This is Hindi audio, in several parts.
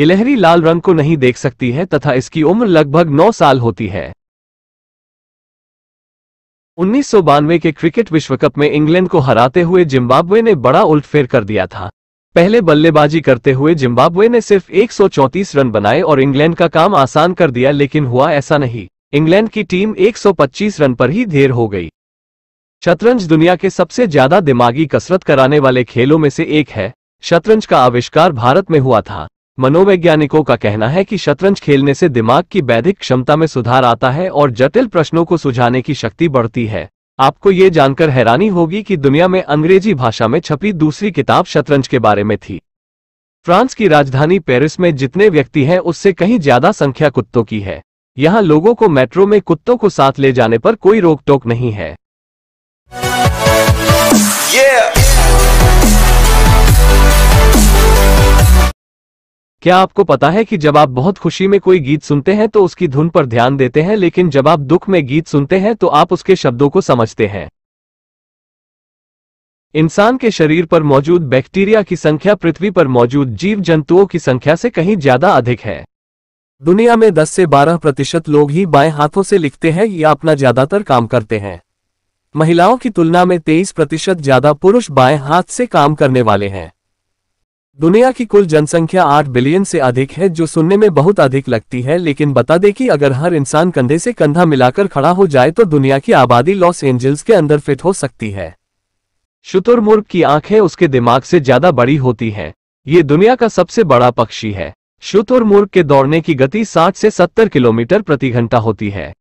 गिलहरी लाल रंग को नहीं देख सकती है तथा इसकी उम्र लगभग 9 साल होती है उन्नीस के क्रिकेट विश्व कप में इंग्लैंड को हराते हुए जिम्बाब्वे ने बड़ा उल्टफेर कर दिया था पहले बल्लेबाजी करते हुए जिम्बाब्वे ने सिर्फ 134 रन बनाए और इंग्लैंड का काम आसान कर दिया लेकिन हुआ ऐसा नहीं इंग्लैंड की टीम 125 रन पर ही ढेर हो गई शतरंज दुनिया के सबसे ज्यादा दिमागी कसरत कराने वाले खेलों में से एक है शतरंज का आविष्कार भारत में हुआ था मनोवैज्ञानिकों का कहना है कि शतरंज खेलने से दिमाग की वैधिक क्षमता में सुधार आता है और जटिल प्रश्नों को सुझाने की शक्ति बढ़ती है आपको ये जानकर हैरानी होगी कि दुनिया में अंग्रेजी भाषा में छपी दूसरी किताब शतरंज के बारे में थी फ्रांस की राजधानी पेरिस में जितने व्यक्ति हैं उससे कहीं ज्यादा संख्या कुत्तों की है यहाँ लोगों को मेट्रो में कुत्तों को साथ ले जाने पर कोई रोक टोक नहीं है yeah! क्या आपको पता है कि जब आप बहुत खुशी में कोई गीत सुनते हैं तो उसकी धुन पर ध्यान देते हैं लेकिन जब आप दुख में गीत सुनते हैं तो आप उसके शब्दों को समझते हैं इंसान के शरीर पर मौजूद बैक्टीरिया की संख्या पृथ्वी पर मौजूद जीव जंतुओं की संख्या से कहीं ज्यादा अधिक है दुनिया में 10 से 12 प्रतिशत लोग ही बाएं हाथों से लिखते हैं या अपना ज्यादातर काम करते हैं महिलाओं की तुलना में 23 प्रतिशत ज्यादा पुरुष बाएं हाथ से काम करने वाले हैं दुनिया की कुल जनसंख्या 8 बिलियन से अधिक है जो सुनने में बहुत अधिक लगती है लेकिन बता दें कि अगर हर इंसान कंधे से कंधा मिलाकर खड़ा हो जाए तो दुनिया की आबादी लॉस एंजल्स के अंदर फिट हो सकती है शुतुरमुर्ग की आंखें उसके दिमाग से ज्यादा बड़ी होती हैं ये दुनिया का सबसे बड़ा पक्षी है शुतुरमुर्ग के दौड़ने की गति साठ से सत्तर किलोमीटर प्रति घंटा होती है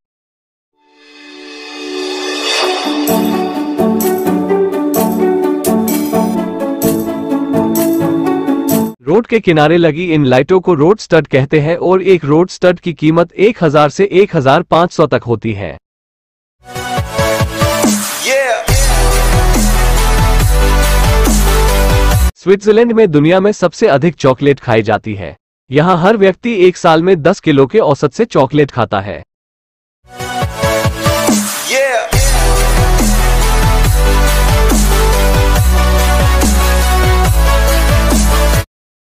रोड के किनारे लगी इन लाइटों को रोड स्टड कहते हैं और एक रोड स्टड की कीमत 1000 से 1500 तक होती है स्विट्जरलैंड में दुनिया में सबसे अधिक चॉकलेट खाई जाती है यहाँ हर व्यक्ति एक साल में 10 किलो के औसत से चॉकलेट खाता है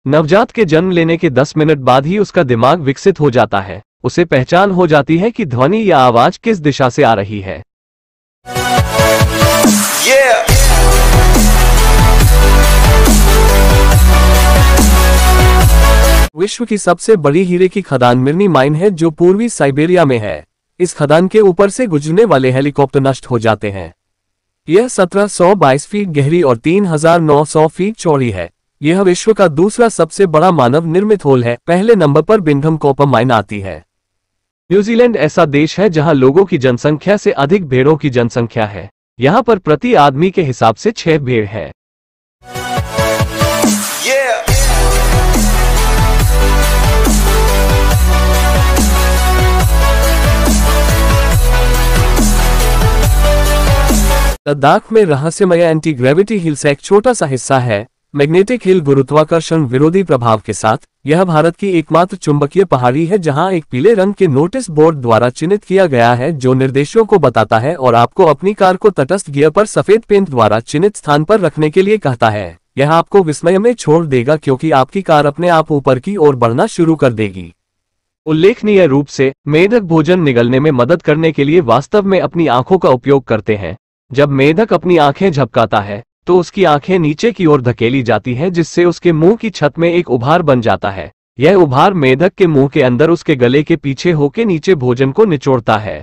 नवजात के जन्म लेने के 10 मिनट बाद ही उसका दिमाग विकसित हो जाता है उसे पहचान हो जाती है कि ध्वनि या आवाज किस दिशा से आ रही है yeah! विश्व की सबसे बड़ी हीरे की खदान मिर्नी माइन है जो पूर्वी साइबेरिया में है इस खदान के ऊपर से गुजरने वाले हेलीकॉप्टर नष्ट हो जाते हैं यह 1722 फीट गहरी और 3900 फीट चौड़ी है यह विश्व का दूसरा सबसे बड़ा मानव निर्मित होल है पहले नंबर पर बिंधम कोपम माइन आती है न्यूजीलैंड ऐसा देश है जहां लोगों की जनसंख्या से अधिक भेड़ों की जनसंख्या है यहां पर प्रति आदमी के हिसाब से छह भेड़ है लद्दाख में रहस्यमय एंटी ग्रेविटी हिल्स एक छोटा सा हिस्सा है मैग्नेटिक हिल गुरुत्वाकर्षण विरोधी प्रभाव के साथ यह भारत की एकमात्र चुंबकीय पहाड़ी है जहां एक पीले रंग के नोटिस बोर्ड द्वारा चिन्हित किया गया है जो निर्देशों को बताता है और आपको अपनी कार को तटस्थ गियर पर सफेद पेंट द्वारा चिन्हित स्थान पर रखने के लिए कहता है यह आपको विस्मय में छोड़ देगा क्योंकि आपकी कार अपने आप ऊपर की ओर बढ़ना शुरू कर देगी उल्लेखनीय रूप से मेधक भोजन निगलने में मदद करने के लिए वास्तव में अपनी आंखों का उपयोग करते हैं जब मेधक अपनी आंखें झपकाता है तो उसकी आंखें नीचे की ओर धकेली जाती है जिससे उसके मुंह की छत में एक उभार बन जाता है यह उभार मेधक के मुंह के अंदर उसके गले के पीछे होके नीचे भोजन को निचोड़ता है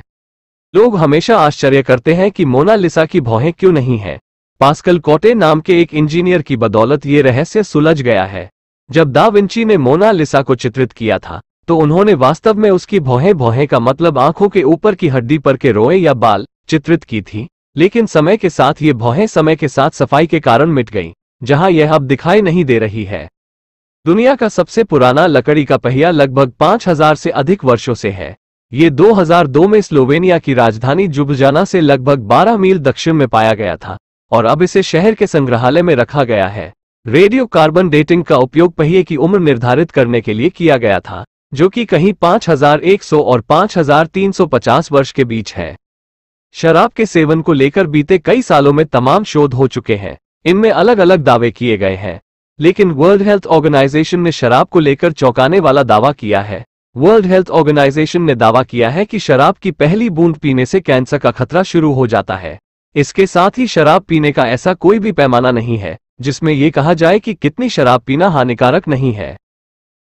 लोग हमेशा आश्चर्य करते हैं कि मोनालिसा की भौहें क्यों नहीं है पास्कल कोटे नाम के एक इंजीनियर की बदौलत ये रहस्य सुलझ गया है जब दा विंची ने मोनालिसा को चित्रित किया था तो उन्होंने वास्तव में उसकी भौहें भौहें का मतलब आंखों के ऊपर की हड्डी पर के रोए या बाल चित्रित की थी लेकिन समय के साथ ये भौहें समय के साथ सफाई के कारण मिट गई जहां यह अब दिखाई नहीं दे रही है दुनिया का सबसे पुराना लकड़ी का पहिया लगभग 5000 से अधिक वर्षों से है ये 2002 में स्लोवेनिया की राजधानी जुबजाना से लगभग 12 मील दक्षिण में पाया गया था और अब इसे शहर के संग्रहालय में रखा गया है रेडियो कार्बन डेटिंग का उपयोग पहिए की उम्र निर्धारित करने के लिए किया गया था जो कि कहीं 5100 और 5350 वर्ष के बीच है शराब के सेवन को लेकर बीते कई सालों में तमाम शोध हो चुके हैं इनमें अलग अलग दावे किए गए हैं लेकिन वर्ल्ड हेल्थ ऑर्गेनाइजेशन ने शराब को लेकर चौंकाने वाला दावा किया है वर्ल्ड हेल्थ ऑर्गेनाइजेशन ने दावा किया है कि शराब की पहली बूंद पीने से कैंसर का खतरा शुरू हो जाता है इसके साथ ही शराब पीने का ऐसा कोई भी पैमाना नहीं है जिसमें ये कहा जाए कि कितनी शराब पीना हानिकारक नहीं है